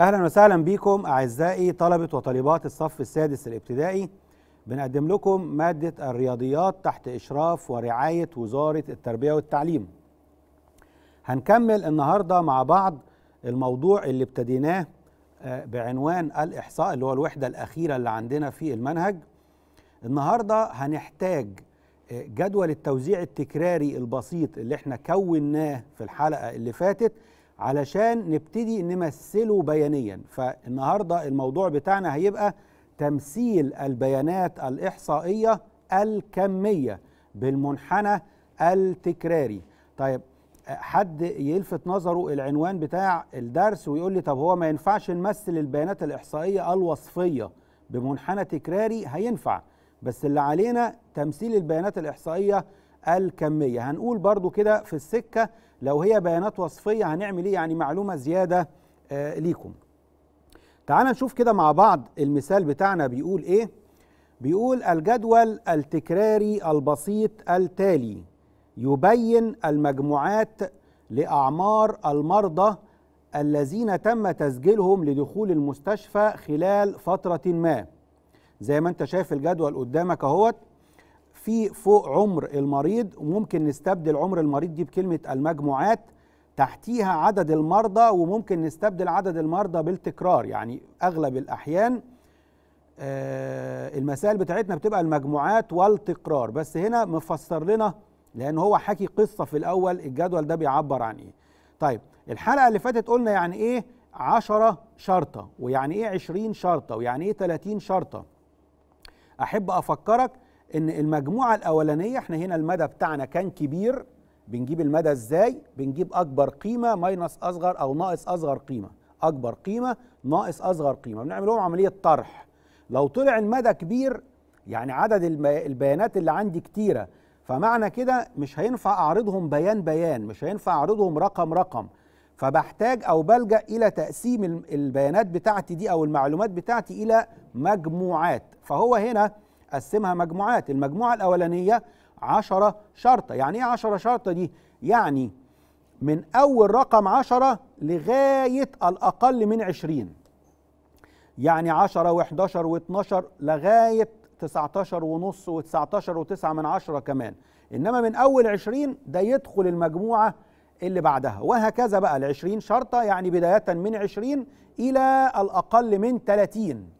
اهلا وسهلا بكم اعزائي طلبه وطالبات الصف السادس الابتدائي بنقدم لكم ماده الرياضيات تحت اشراف ورعايه وزاره التربيه والتعليم هنكمل النهارده مع بعض الموضوع اللي ابتديناه آه، بعنوان الاحصاء اللي هو الوحده الاخيره اللي عندنا في المنهج النهارده هنحتاج آه، جدول التوزيع التكراري البسيط اللي احنا كوناه في الحلقه اللي فاتت علشان نبتدي نمثله بيانيا فالنهارده الموضوع بتاعنا هيبقى تمثيل البيانات الاحصائيه الكميه بالمنحنى التكراري طيب حد يلفت نظره العنوان بتاع الدرس ويقول لي طب هو ما ينفعش نمثل البيانات الاحصائيه الوصفيه بمنحنى تكراري هينفع بس اللي علينا تمثيل البيانات الاحصائيه الكمية هنقول برضو كده في السكة لو هي بيانات وصفية هنعمل ايه يعني معلومة زيادة آه ليكم تعال نشوف كده مع بعض المثال بتاعنا بيقول ايه بيقول الجدول التكراري البسيط التالي يبين المجموعات لأعمار المرضى الذين تم تسجيلهم لدخول المستشفى خلال فترة ما زي ما انت شايف الجدول قدامك اهوت في فوق عمر المريض وممكن نستبدل عمر المريض دي بكلمة المجموعات تحتيها عدد المرضى وممكن نستبدل عدد المرضى بالتكرار يعني أغلب الأحيان آه، المسائل بتاعتنا بتبقى المجموعات والتكرار بس هنا مفسر لنا لأن هو حكي قصة في الأول الجدول ده بيعبر عن إيه طيب الحلقة اللي فاتت قلنا يعني إيه عشرة شرطة ويعني إيه عشرين شرطة ويعني إيه تلاتين شرطة أحب أفكرك ان المجموعه الاولانيه احنا هنا المدى بتاعنا كان كبير بنجيب المدى ازاي بنجيب اكبر قيمه ماينس اصغر او ناقص اصغر قيمه اكبر قيمه ناقص اصغر قيمه بنعمل لهم عمليه طرح لو طلع المدى كبير يعني عدد البيانات اللي عندي كتيره فمعنى كده مش هينفع اعرضهم بيان بيان مش هينفع اعرضهم رقم رقم فبحتاج او بلجا الى تقسيم البيانات بتاعتي دي او المعلومات بتاعتي الى مجموعات فهو هنا قسمها مجموعات المجموعة الأولانية عشرة شرطة يعني إيه عشرة شرطة دي؟ يعني من أول رقم عشرة لغاية الأقل من عشرين يعني عشرة وإحداشر واتناشر لغاية تسعتاشر ونص وتسعتاشر وتسعة من عشرة كمان إنما من أول عشرين ده يدخل المجموعة اللي بعدها وهكذا بقى العشرين شرطة يعني بداية من عشرين إلى الأقل من تلاتين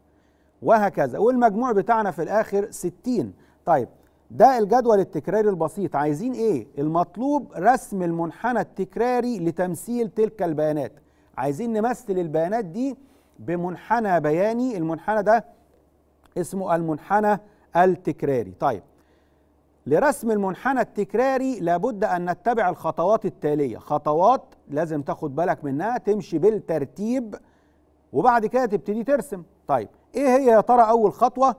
وهكذا والمجموع بتاعنا في الآخر 60 طيب ده الجدول التكراري البسيط عايزين ايه المطلوب رسم المنحنى التكراري لتمثيل تلك البيانات عايزين نمثل البيانات دي بمنحنى بياني المنحنى ده اسمه المنحنى التكراري طيب لرسم المنحنى التكراري لابد أن نتبع الخطوات التالية خطوات لازم تاخد بالك منها تمشي بالترتيب وبعد كده تبتدي ترسم طيب ايه هي يا ترى اول خطوه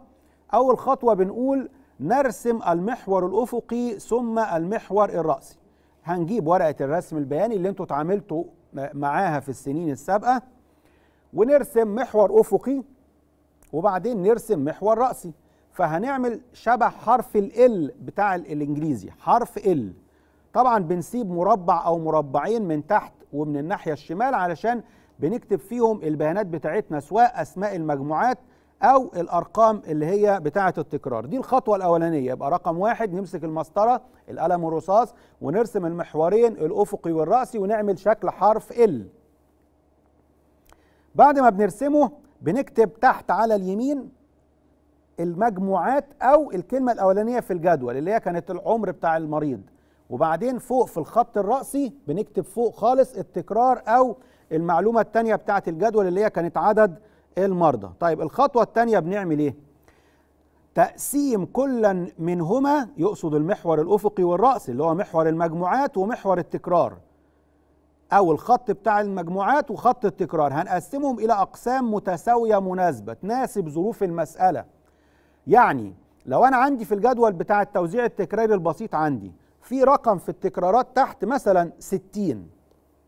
اول خطوه بنقول نرسم المحور الافقي ثم المحور الراسي هنجيب ورقه الرسم البياني اللي انتوا اتعاملتوا معاها في السنين السابقه ونرسم محور افقي وبعدين نرسم محور راسي فهنعمل شبه حرف ال بتاع الانجليزي حرف ال طبعا بنسيب مربع او مربعين من تحت ومن الناحيه الشمال علشان بنكتب فيهم البيانات بتاعتنا سواء اسماء المجموعات او الارقام اللي هي بتاعه التكرار دي الخطوه الاولانيه يبقى رقم واحد نمسك المسطره القلم والرصاص ونرسم المحورين الافقي والراسي ونعمل شكل حرف ال بعد ما بنرسمه بنكتب تحت على اليمين المجموعات او الكلمه الاولانيه في الجدول اللي هي كانت العمر بتاع المريض وبعدين فوق في الخط الراسي بنكتب فوق خالص التكرار او المعلومه التانية بتاعت الجدول اللي هي كانت عدد المرضى طيب الخطوه التانية بنعمل ايه تقسيم كلا منهما يقصد المحور الافقي والرأس اللي هو محور المجموعات ومحور التكرار او الخط بتاع المجموعات وخط التكرار هنقسمهم الى اقسام متساويه مناسبه تناسب ظروف المساله يعني لو انا عندي في الجدول بتاع التوزيع التكراري البسيط عندي في رقم في التكرارات تحت مثلا 60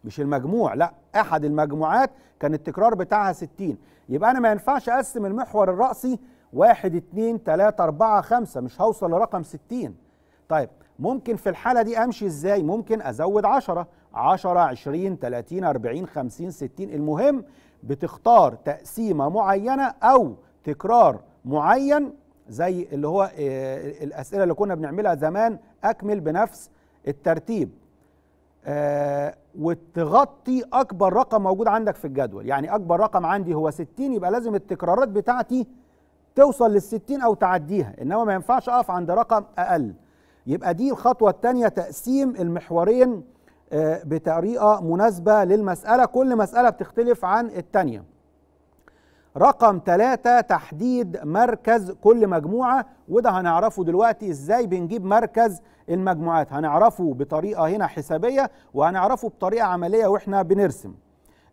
مش المجموع لا احد المجموعات كان التكرار بتاعها 60 يبقى انا ما ينفعش اقسم المحور الرأسي 1 2 3 4 5 مش هوصل لرقم 60 طيب ممكن في الحالة دي امشي ازاي ممكن ازود 10 10 20 30 40 50 60 المهم بتختار تقسيمة معينة او تكرار معين زي اللي هو آه، الاسئلة اللي كنا بنعملها زمان اكمل بنفس الترتيب آه وتغطي اكبر رقم موجود عندك في الجدول يعني اكبر رقم عندي هو 60 يبقى لازم التكرارات بتاعتي توصل لل 60 او تعديها انما ما ينفعش اقف عند رقم اقل يبقى دي الخطوه الثانيه تقسيم المحورين آه بطريقه مناسبه للمساله كل مساله بتختلف عن الثانيه رقم ثلاثة تحديد مركز كل مجموعة وده هنعرفه دلوقتي ازاي بنجيب مركز المجموعات هنعرفه بطريقة هنا حسابية وهنعرفه بطريقة عملية واحنا بنرسم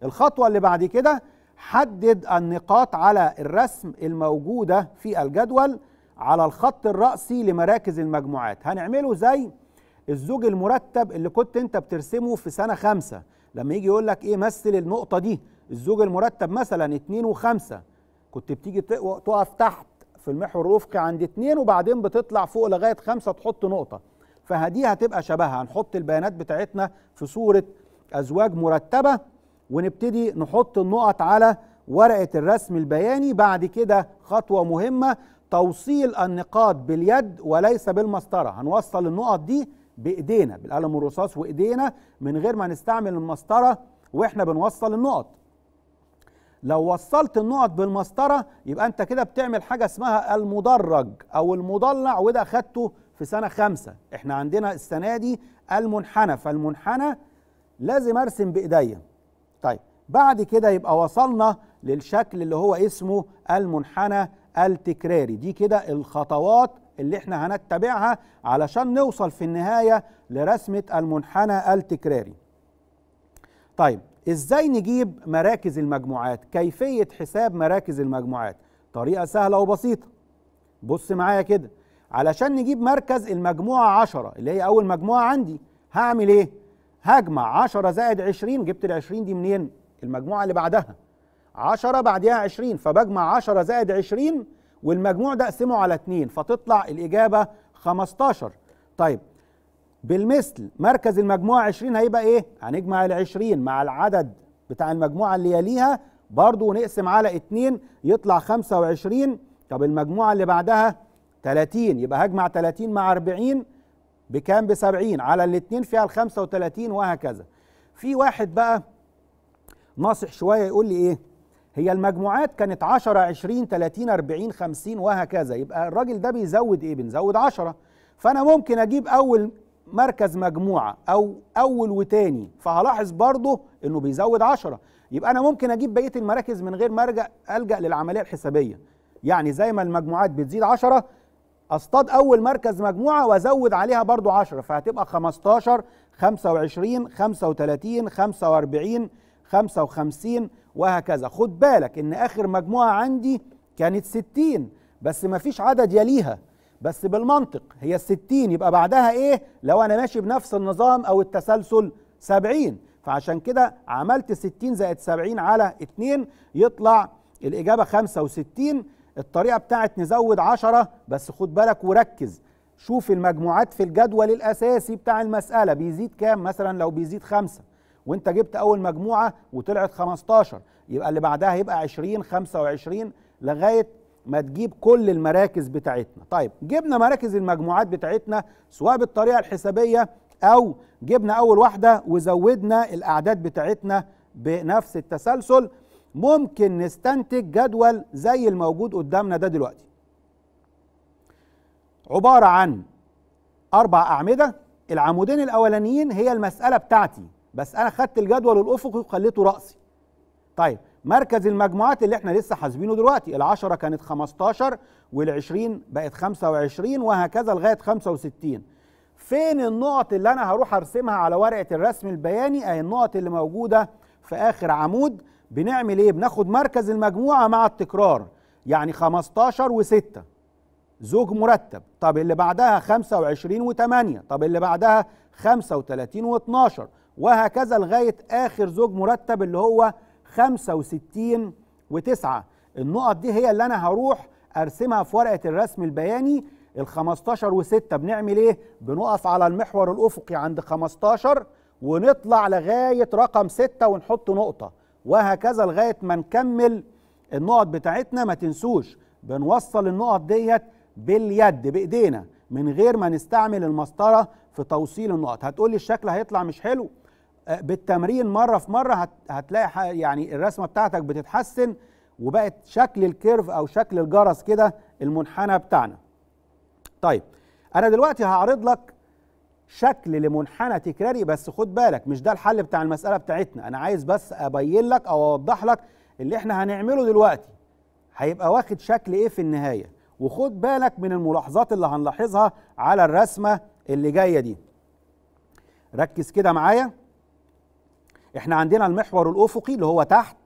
الخطوة اللي بعد كده حدد النقاط على الرسم الموجودة في الجدول على الخط الرأسي لمراكز المجموعات هنعمله زي الزوج المرتب اللي كنت انت بترسمه في سنة خمسة لما يجي يقول لك ايه مثل النقطة دي الزوج المرتب مثلا 2 و5 كنت بتيجي تقف تحت في المحور الافقي عند 2 وبعدين بتطلع فوق لغايه 5 تحط نقطه فدي هتبقى شبهها هنحط البيانات بتاعتنا في صوره ازواج مرتبه ونبتدي نحط النقط على ورقه الرسم البياني بعد كده خطوه مهمه توصيل النقاط باليد وليس بالمسطره هنوصل النقط دي بايدينا بالقلم الرصاص وايدينا من غير ما نستعمل المسطره واحنا بنوصل النقط لو وصلت النقط بالمسطره يبقى انت كده بتعمل حاجه اسمها المدرج او المضلع وده اخدته في سنه خمسه احنا عندنا السنه دي المنحنى فالمنحنى لازم ارسم بايديا طيب بعد كده يبقى وصلنا للشكل اللي هو اسمه المنحنى التكراري دي كده الخطوات اللي احنا هنتبعها علشان نوصل في النهايه لرسمه المنحنى التكراري طيب ازاي نجيب مراكز المجموعات كيفية حساب مراكز المجموعات طريقة سهلة وبسيطة بص معايا كده علشان نجيب مركز المجموعة 10 اللي هي أول مجموعة عندي هعمل إيه؟ هجمع 10 زائد 20 جبت ال 20 دي منين؟ المجموعة اللي بعدها 10 بعدها 20 فبجمع 10 زائد 20 والمجموع ده اقسمه على 2 فتطلع الإجابة 15 طيب بالمثل مركز المجموعة 20 هيبقى إيه؟ هنجمع ال 20 مع العدد بتاع المجموعة اللي يليها برضه ونقسم على 2 يطلع 25 طب المجموعة اللي بعدها 30 يبقى هجمع 30 مع 40 بكام ب 70 على الاثنين فيها ال 35 وهكذا في واحد بقى ناصح شويه يقول لي ايه هي المجموعات كانت 10 20 30 40 50 وهكذا يبقى الراجل ده بيزود ايه بنزود 10 فانا ممكن اجيب اول مركز مجموعه او اول وتاني فهلاحظ برضه انه بيزود 10 يبقى انا ممكن اجيب بقيه المراكز من غير ما الجا للعمليه الحسابيه يعني زي ما المجموعات بتزيد 10 اصطاد اول مركز مجموعه وازود عليها برضه 10 فهتبقى 15 25 35 45 55 وهكذا خد بالك ان اخر مجموعه عندي كانت 60 بس مفيش عدد يليها بس بالمنطق هي الستين يبقى بعدها ايه لو انا ماشي بنفس النظام او التسلسل سبعين فعشان كده عملت ستين زائد سبعين على اتنين يطلع الاجابة خمسة وستين الطريقة بتاعت نزود عشرة بس خد بالك وركز شوف المجموعات في الجدول الاساسي بتاع المسألة بيزيد كام مثلا لو بيزيد خمسة وانت جبت اول مجموعة وطلعت 15 يبقى اللي بعدها هيبقى 20 25 لغاية ما تجيب كل المراكز بتاعتنا طيب جبنا مراكز المجموعات بتاعتنا سواء بالطريقه الحسابيه او جبنا اول واحده وزودنا الاعداد بتاعتنا بنفس التسلسل ممكن نستنتج جدول زي الموجود قدامنا ده دلوقتي عباره عن اربع اعمده العمودين الاولانيين هي المساله بتاعتي بس انا خدت الجدول الافقي وخليته راسي طيب مركز المجموعات اللي احنا لسه حاسبينه دلوقتي ال10 كانت 15 وال20 بقت 25 وهكذا لغاية 65 فين النقط اللي انا هروح ارسمها على ورقة الرسم البياني اهي النقط اللي موجودة في اخر عمود بنعمل ايه بناخد مركز المجموعة مع التكرار يعني 15 و6 زوج مرتب طب اللي بعدها 25 و8 طب اللي بعدها 35 و12 وهكذا لغاية آخر زوج مرتب اللي هو 65 و9 النقط دي هي اللي انا هروح ارسمها في ورقه الرسم البياني ال 15 و6 بنعمل ايه؟ بنقف على المحور الافقي عند 15 ونطلع لغايه رقم 6 ونحط نقطه وهكذا لغايه ما نكمل النقط بتاعتنا ما تنسوش بنوصل النقط ديت باليد بايدينا من غير ما نستعمل المسطره في توصيل النقط هتقول لي الشكل هيطلع مش حلو بالتمرين مره في مره هتلاقي يعني الرسمه بتاعتك بتتحسن وبقت شكل الكيرف او شكل الجرس كده المنحنى بتاعنا طيب انا دلوقتي هعرض لك شكل لمنحنى تكراري بس خد بالك مش ده الحل بتاع المساله بتاعتنا انا عايز بس ابين لك او اوضح لك اللي احنا هنعمله دلوقتي هيبقى واخد شكل ايه في النهايه وخد بالك من الملاحظات اللي هنلاحظها على الرسمه اللي جايه دي ركز كده معايا احنا عندنا المحور الافقي اللي هو تحت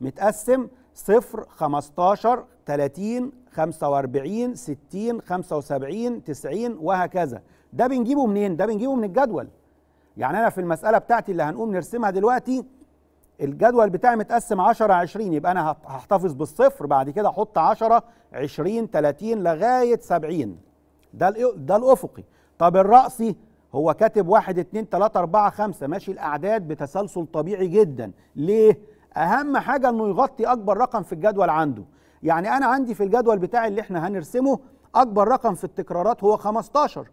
متقسم 0 15 30 45 60 75 90 وهكذا ده بنجيبه منين ده بنجيبه من الجدول يعني انا في المساله بتاعتي اللي هنقوم نرسمها دلوقتي الجدول بتاعي متقسم 10 20 يبقى انا هحتفظ بالصفر بعد كده احط 10 20 30 لغايه 70 ده ده الافقي طب الراسي هو كاتب واحد اتنين تلاتة أربعة خمسة ماشي الأعداد بتسلسل طبيعي جدا ليه؟ أهم حاجة إنه يغطي أكبر رقم في الجدول عنده يعني أنا عندي في الجدول بتاعي اللي إحنا هنرسمه أكبر رقم في التكرارات هو 15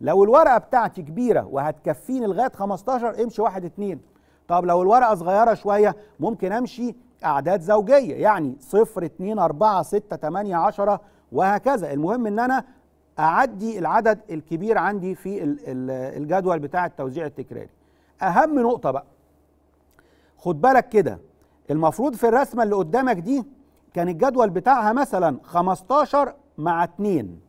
لو الورقة بتاعتي كبيرة وهتكفيني لغاية 15 امشي واحد اتنين طب لو الورقة صغيرة شوية ممكن أمشي أعداد زوجية يعني صفر اتنين أربعة ستة تمانية عشرة وهكذا المهم إن أنا اعدي العدد الكبير عندي في الجدول بتاع التوزيع التكراري اهم نقطه بقى خد بالك كده المفروض في الرسمه اللي قدامك دي كان الجدول بتاعها مثلا 15 مع 2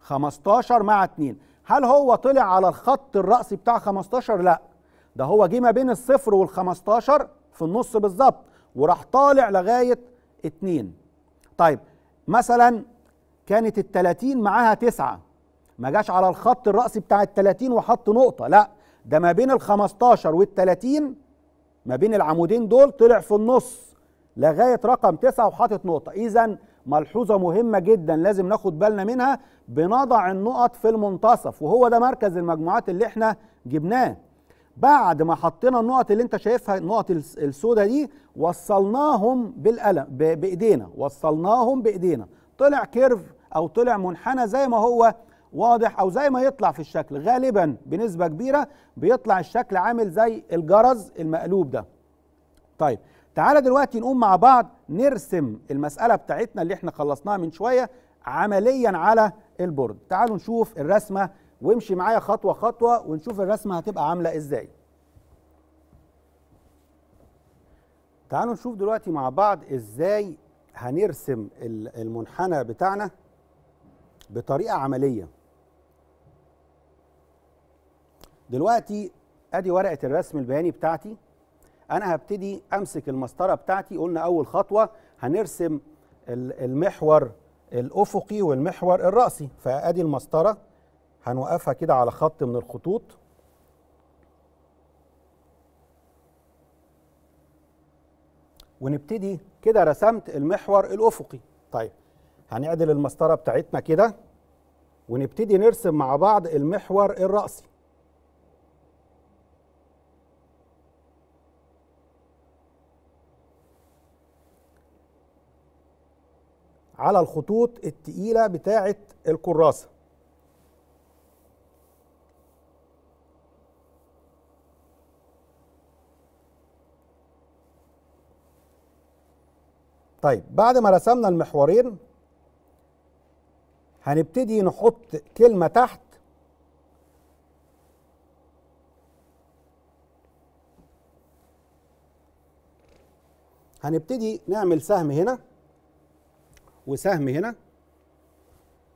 15 مع 2 هل هو طلع على الخط الرأسي بتاع 15 لا ده هو جه ما بين الصفر وال15 في النص بالظبط وراح طالع لغايه 2 طيب مثلا كانت ال 30 معاها تسعة ما جاش على الخط الرأسي بتاع ال 30 وحط نقطة لا ده ما بين ال 15 وال 30 ما بين العمودين دول طلع في النص لغاية رقم تسعة وحاطط نقطة إذا ملحوظة مهمة جدا لازم ناخد بالنا منها بنضع النقط في المنتصف وهو ده مركز المجموعات اللي احنا جبناه بعد ما حطينا النقط اللي انت شايفها النقط السوداء دي وصلناهم بالقلم بايدينا وصلناهم بايدينا طلع كيرف او طلع منحنى زي ما هو واضح او زي ما يطلع في الشكل غالبا بنسبه كبيره بيطلع الشكل عامل زي الجرز المقلوب ده طيب تعالى دلوقتي نقوم مع بعض نرسم المساله بتاعتنا اللي احنا خلصناها من شويه عمليا على البورد تعالوا نشوف الرسمه وامشي معايا خطوه خطوه ونشوف الرسمه هتبقى عامله ازاي تعالوا نشوف دلوقتي مع بعض ازاي هنرسم المنحنى بتاعنا بطريقه عمليه دلوقتي ادي ورقه الرسم البياني بتاعتي انا هبتدي امسك المسطره بتاعتي قلنا اول خطوه هنرسم المحور الافقي والمحور الراسي فادي المسطره هنوقفها كده على خط من الخطوط ونبتدي كده رسمت المحور الافقي طيب هنعدل المسطره بتاعتنا كده ونبتدي نرسم مع بعض المحور الرأسي على الخطوط التقيلة بتاعة الكراسة طيب بعد ما رسمنا المحورين هنبتدي نحط كلمة تحت هنبتدي نعمل سهم هنا وسهم هنا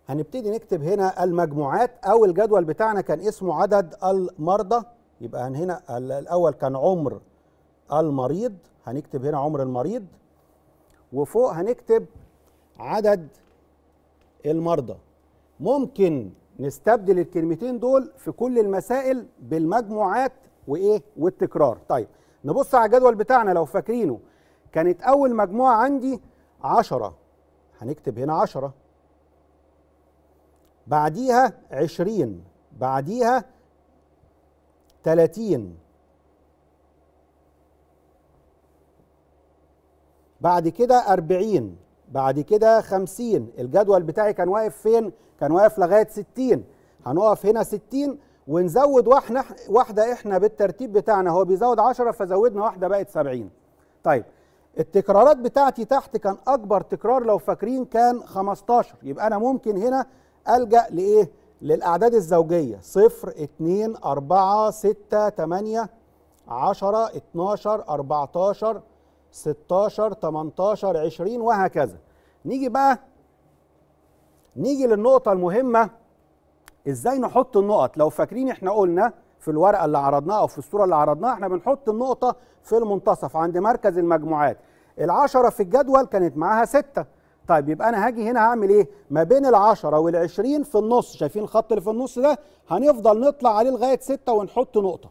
هنبتدي نكتب هنا المجموعات أو الجدول بتاعنا كان اسمه عدد المرضى يبقى هنا الأول كان عمر المريض هنكتب هنا عمر المريض وفوق هنكتب عدد المرضى ممكن نستبدل الكلمتين دول في كل المسائل بالمجموعات وايه والتكرار طيب نبص على الجدول بتاعنا لو فاكرينه كانت اول مجموعه عندي 10 هنكتب هنا 10 بعديها 20 بعديها 30 بعد كده 40 بعد كده 50 الجدول بتاعي كان واقف فين كان واقف لغايه 60 هنقف هنا 60 ونزود واحنا واحده احنا بالترتيب بتاعنا هو بيزود 10 فزودنا واحده بقت 70 طيب التكرارات بتاعتي تحت كان اكبر تكرار لو فاكرين كان 15 يبقى انا ممكن هنا الجا لايه للاعداد الزوجيه 0 2 4 6 8 10 12 14 16 18 20 وهكذا نيجي بقى نيجي للنقطة المهمة ازاي نحط النقط لو فاكرين احنا قلنا في الورقة اللي عرضناها او في الصورة اللي عرضناها احنا بنحط النقطة في المنتصف عند مركز المجموعات العشرة في الجدول كانت معاها ستة طيب يبقى انا هاجي هنا هعمل ايه ما بين العشرة والعشرين في النص شايفين الخط اللي في النص ده هنفضل نطلع عليه لغاية ستة ونحط نقطة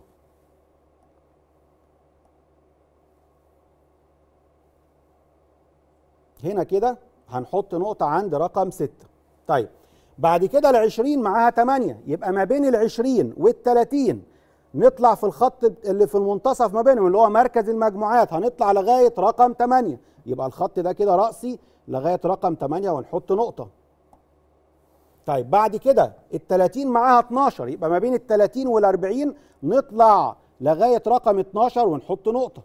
هنا كده هنحط نقطة عند رقم 6 طيب بعد كده ال 20 معاها 8 يبقى ما بين ال 20 وال 30 نطلع في الخط اللي في المنتصف ما بينهم اللي هو مركز المجموعات هنطلع لغاية رقم 8 يبقى الخط ده كده رأسي لغاية رقم 8 ونحط نقطة طيب بعد كده ال 30 معاها 12 يبقى ما بين ال 30 وال 40 نطلع لغاية رقم 12 ونحط نقطة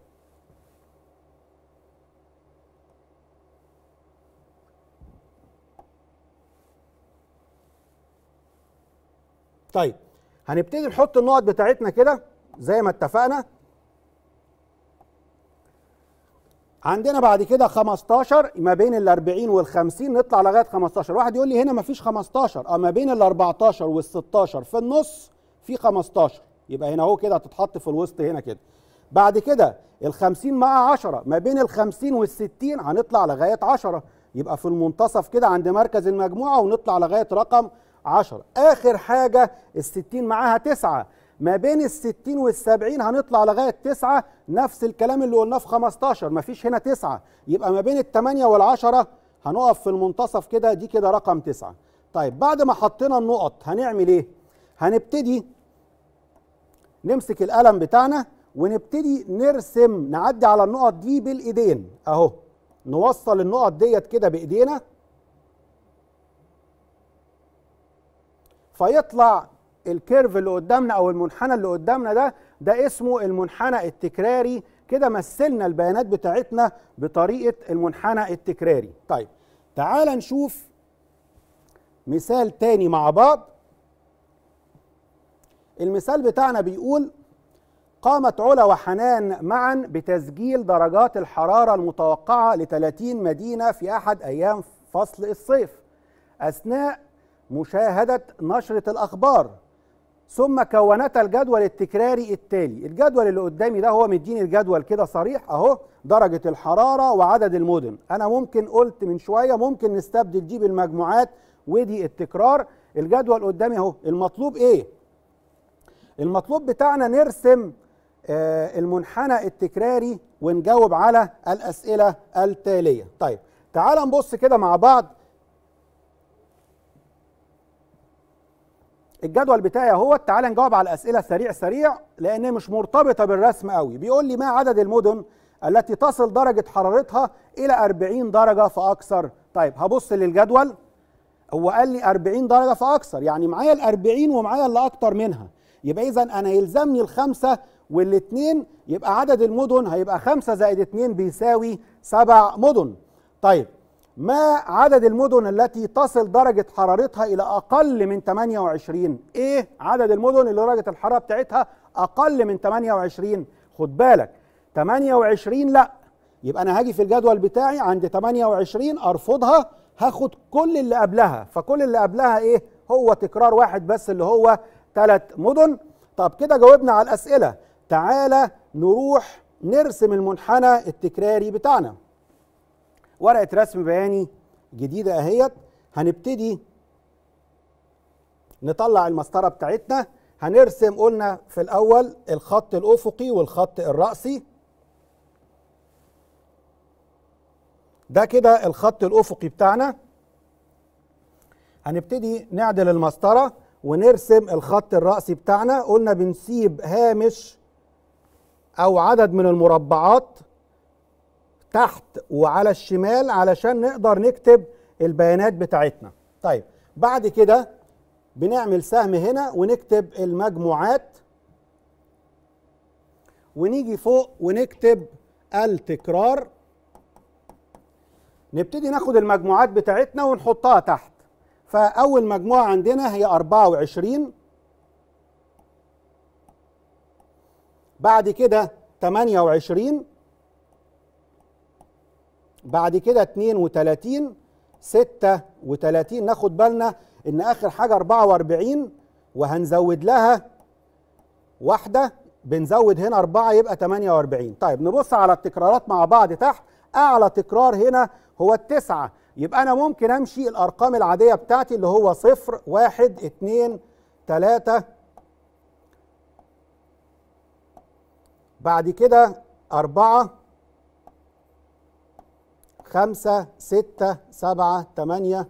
طيب هنبتدي نحط النقط بتاعتنا كده زي ما اتفقنا عندنا بعد كده 15 ما بين ال 40 وال 50 نطلع لغايه 15 واحد يقول لي هنا ما فيش 15 اه ما بين ال 14 وال 16 في النص في 15 يبقى هنا اهو كده هتتحط في الوسط هنا كده بعد كده ال 50 مع 10 ما بين ال 50 وال 60 هنطلع لغايه 10 يبقى في المنتصف كده عند مركز المجموعه ونطلع لغايه رقم 10 اخر حاجه ال60 معاها 9 ما بين ال60 وال70 هنطلع لغايه 9 نفس الكلام اللي قلناه في 15 مفيش هنا 9 يبقى ما بين ال8 وال10 هنقف في المنتصف كده دي كده رقم 9 طيب بعد ما حطينا النقط هنعمل ايه هنبتدي نمسك القلم بتاعنا ونبتدي نرسم نعدي على النقط دي بالايدين اهو نوصل النقط ديت كده بايدينا فيطلع الكيرف اللي قدامنا او المنحنى اللي قدامنا ده ده اسمه المنحنى التكراري كده مثلنا البيانات بتاعتنا بطريقه المنحنى التكراري طيب تعال نشوف مثال تاني مع بعض المثال بتاعنا بيقول قامت علا وحنان معا بتسجيل درجات الحرارة المتوقعة ل 30 مدينة في أحد أيام فصل الصيف أثناء مشاهدة نشرة الأخبار ثم كونت الجدول التكراري التالي الجدول اللي قدامي ده هو مديني الجدول كده صريح اهو درجة الحرارة وعدد المدن انا ممكن قلت من شوية ممكن نستبدل دي بالمجموعات ودي التكرار الجدول قدامي اهو المطلوب ايه المطلوب بتاعنا نرسم آه، المنحنى التكراري ونجاوب على الاسئلة التالية طيب تعال نبص كده مع بعض الجدول بتاعي اهو تعال نجاوب على الاسئله سريع سريع لان مش مرتبطه بالرسم قوي بيقول لي ما عدد المدن التي تصل درجه حرارتها الى 40 درجه فاكثر طيب هبص للجدول هو قال لي 40 درجه فاكثر يعني معايا ال 40 ومعايا اللي اكتر منها يبقى اذا انا يلزمني الخمسه والاثنين يبقى عدد المدن هيبقى 5 زائد 2 بيساوي 7 مدن طيب ما عدد المدن التي تصل درجة حرارتها إلى أقل من 28 إيه عدد المدن اللي درجة الحرارة بتاعتها أقل من 28 خد بالك 28 لأ يبقى أنا هاجي في الجدول بتاعي عند 28 أرفضها هاخد كل اللي قبلها فكل اللي قبلها إيه هو تكرار واحد بس اللي هو ثلاث مدن طب كده جاوبنا على الأسئلة تعالى نروح نرسم المنحنى التكراري بتاعنا ورقه رسم بياني جديده اهيت هنبتدي نطلع المسطره بتاعتنا هنرسم قلنا في الاول الخط الافقي والخط الراسي ده كده الخط الافقي بتاعنا هنبتدي نعدل المسطره ونرسم الخط الراسي بتاعنا قلنا بنسيب هامش او عدد من المربعات تحت وعلى الشمال علشان نقدر نكتب البيانات بتاعتنا طيب بعد كده بنعمل سهم هنا ونكتب المجموعات ونيجي فوق ونكتب التكرار نبتدي ناخد المجموعات بتاعتنا ونحطها تحت فأول مجموعة عندنا هي 24 بعد كده 28 بعد كده 32 36 ناخد بالنا ان اخر حاجه 44 وهنزود لها واحده بنزود هنا 4 يبقى 48 طيب نبص على التكرارات مع بعض تحت اعلى تكرار هنا هو التسعه يبقى انا ممكن امشي الارقام العاديه بتاعتي اللي هو 0 1 2 3 بعد كده 4 خمسة ستة سبعة تمانية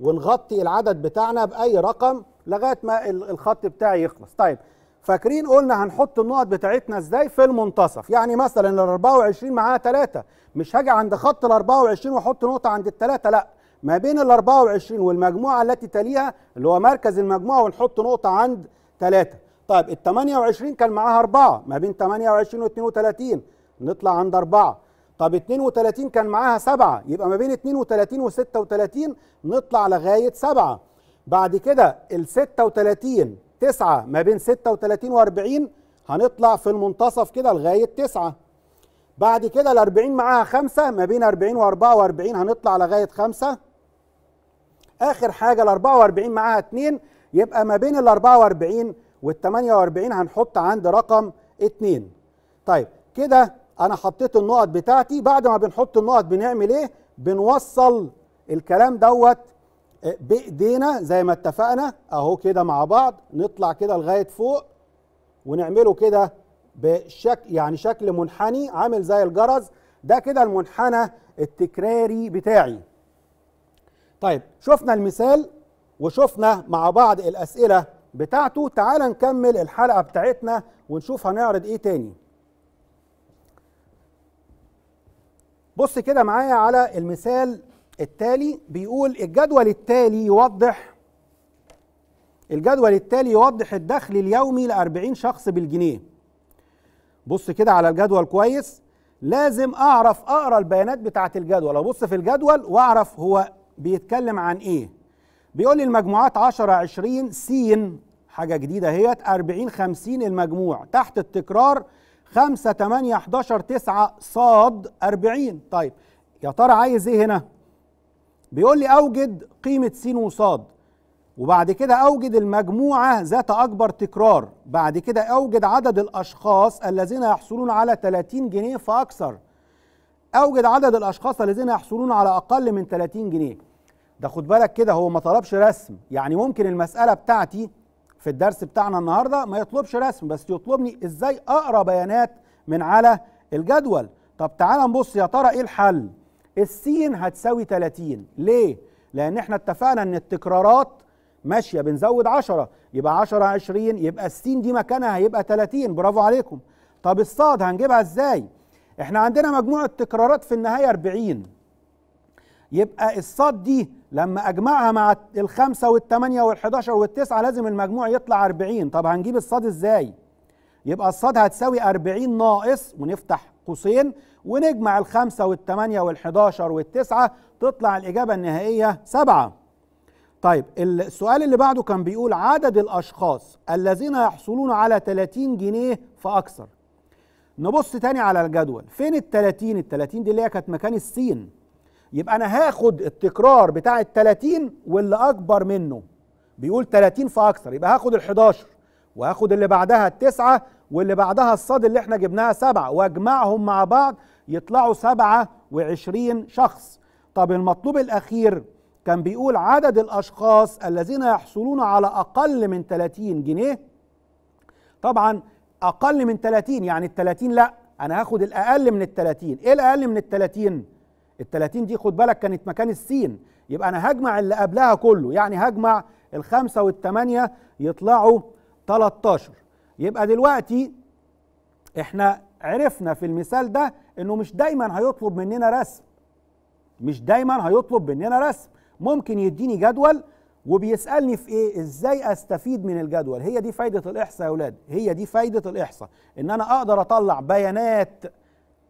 ونغطي العدد بتاعنا بأي رقم لغاية ما الخط بتاعي يخلص طيب فاكرين قلنا هنحط النقط بتاعتنا ازاي في المنتصف يعني مثلا ال 24 معاها 3 مش هاجي عند خط ال 24 واحط نقطه عند الثلاثه لا ما بين ال 24 والمجموعه التي تليها اللي هو مركز المجموعه ونحط نقطه عند 3 طيب ال 28 كان معاها 4 ما بين 28 و 32 نطلع عند 4 طب 32 كان معاها 7 يبقى ما بين 32 و 36 نطلع لغايه 7 بعد كده ال 36 9 ما بين 36 و 40 هنطلع في المنتصف كده لغايه 9 بعد كده ال 40 معاها 5 ما بين 40 و 44 هنطلع لغايه 5 اخر حاجه ال 44 معاها 2 يبقى ما بين ال 44 وال 48 هنحط عند رقم 2 طيب كده انا حطيت النقط بتاعتي بعد ما بنحط النقط بنعمل ايه بنوصل الكلام دوت بايدينا زي ما اتفقنا اهو كده مع بعض نطلع كده لغايه فوق ونعمله كده بشكل يعني شكل منحني عامل زي الجرز ده كده المنحنى التكراري بتاعي طيب شفنا المثال وشفنا مع بعض الاسئله بتاعته تعال نكمل الحلقه بتاعتنا ونشوف هنعرض ايه تاني بص كده معايا على المثال التالي بيقول الجدول التالي يوضح الجدول التالي يوضح الدخل اليومي ل 40 شخص بالجنيه بص كده على الجدول كويس لازم اعرف اقرا البيانات بتاعه الجدول ابص في الجدول واعرف هو بيتكلم عن ايه بيقول لي المجموعات 10 20 س حاجه جديده اهيت 40 50 المجموع تحت التكرار 5 8 11 9 ص 40 طيب يا ترى عايز ايه هنا بيقول لي اوجد قيمه س وص وبعد كده اوجد المجموعه ذات اكبر تكرار بعد كده اوجد عدد الاشخاص الذين يحصلون على 30 جنيه فاكثر اوجد عدد الاشخاص الذين يحصلون على اقل من 30 جنيه ده خد بالك كده هو ما طلبش رسم يعني ممكن المساله بتاعتي في الدرس بتاعنا النهارده ما يطلبش رسم بس يطلبني ازاي اقرا بيانات من على الجدول طب تعال نبص يا ترى ايه الحل السين هتساوي 30 ليه لان احنا اتفقنا ان التكرارات ماشيه بنزود 10 يبقى 10 20 يبقى السين دي مكانها هيبقى 30 برافو عليكم طب الصاد هنجيبها ازاي احنا عندنا مجموعه تكرارات في النهايه 40 يبقى الصاد دي لما اجمعها مع الخمسة والثمانية والحداشر والتسعة لازم المجموع يطلع أربعين طب هنجيب الصاد ازاي يبقى الصاد هتساوي أربعين ناقص ونفتح قوسين ونجمع الخمسة والثمانية والحداشر والتسعة تطلع الإجابة النهائية سبعة طيب السؤال اللي بعده كان بيقول عدد الأشخاص الذين يحصلون على 30 جنيه فأكثر نبص تاني على الجدول فين ال 30 ال 30 دي اللي هي كانت مكان السين يبقى انا هاخد التكرار بتاع ال 30 واللي اكبر منه بيقول 30 فاكثر يبقى هاخد ال 11 وهاخد اللي بعدها التسعه واللي بعدها الصاد اللي احنا جبناها سبعه واجمعهم مع بعض يطلعوا 27 شخص طب المطلوب الاخير كان بيقول عدد الاشخاص الذين يحصلون على اقل من 30 جنيه طبعا اقل من 30 يعني ال 30 لا انا هاخد الاقل من ال 30 ايه الاقل من ال 30 ال 30 دي خد بالك كانت مكان السين يبقى انا هجمع اللي قبلها كله يعني هجمع الخمسه والثمانيه يطلعوا 13 يبقى دلوقتي احنا عرفنا في المثال ده انه مش دايما هيطلب مننا رسم مش دايما هيطلب مننا رسم ممكن يديني جدول وبيسالني في ايه ازاي استفيد من الجدول هي دي فايده الاحصاء يا اولاد هي دي فايده الاحصاء ان انا اقدر اطلع بيانات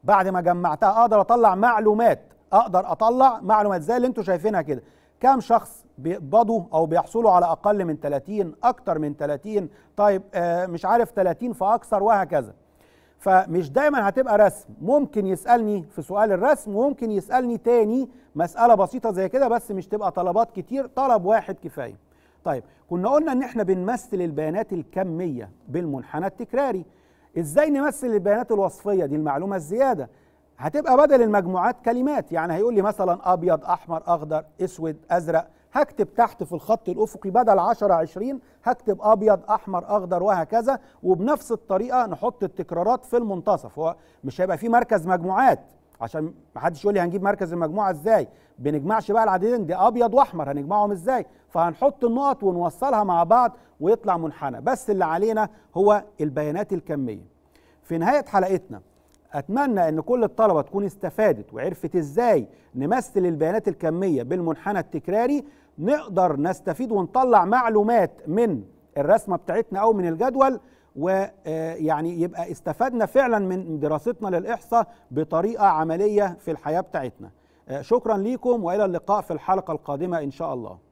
بعد ما جمعتها اقدر اطلع معلومات اقدر اطلع معلومات زي اللي انتم شايفينها كده كم شخص بيقبضوا او بيحصلوا على اقل من 30 اكتر من 30 طيب آه، مش عارف 30 فاكثر وهكذا فمش دايما هتبقى رسم ممكن يسالني في سؤال الرسم وممكن يسالني تاني مساله بسيطه زي كده بس مش تبقى طلبات كتير طلب واحد كفايه طيب كنا قلنا ان احنا بنمثل البيانات الكميه بالمنحنى التكراري ازاي نمثل البيانات الوصفيه دي المعلومه الزياده هتبقى بدل المجموعات كلمات يعني هيقول لي مثلا ابيض احمر اخضر اسود ازرق هكتب تحت في الخط الافقي بدل 10 20 هكتب ابيض احمر اخضر وهكذا وبنفس الطريقه نحط التكرارات في المنتصف هو مش هيبقى في مركز مجموعات عشان ما حدش يقول لي هنجيب مركز المجموعه ازاي بنجمعش بقى العددين دي ابيض واحمر هنجمعهم ازاي فهنحط النقط ونوصلها مع بعض ويطلع منحنى بس اللي علينا هو البيانات الكميه في نهايه حلقتنا اتمنى ان كل الطلبه تكون استفادت وعرفت ازاي نمثل البيانات الكميه بالمنحنى التكراري نقدر نستفيد ونطلع معلومات من الرسمه بتاعتنا او من الجدول ويعني آه، يبقى استفدنا فعلا من دراستنا للاحصاء بطريقه عمليه في الحياه بتاعتنا آه، شكرا ليكم والى اللقاء في الحلقه القادمه ان شاء الله